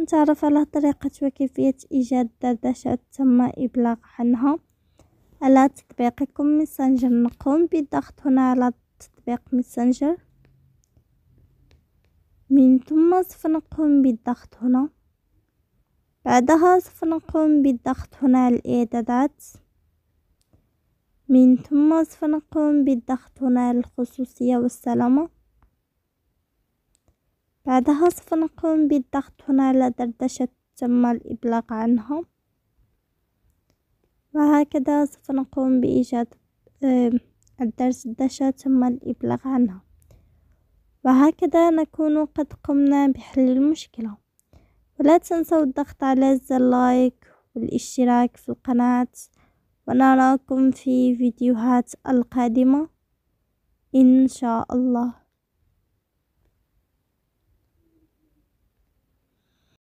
نتعرف على طريقة وكيفية إيجاد دردشات تم إبلاغ عنها على تطبيقكم ميسنجر نقوم بالضغط هنا على تطبيق ميسنجر من ثم سوف نقوم بالضغط هنا بعدها سوف نقوم بالضغط هنا على الإعدادات من ثم سوف نقوم بالضغط هنا على الخصوصية والسلامة بعدها سوف نقوم بالضغط هنا على دردشة تم الإبلاغ عنها وهكذا سوف نقوم بإيجاد الدردشة تم الإبلاغ عنها وهكذا نكون قد قمنا بحل المشكلة ولا تنسوا الضغط على زر اللايك والاشتراك في القناة ونراكم في فيديوهات القادمة إن شاء الله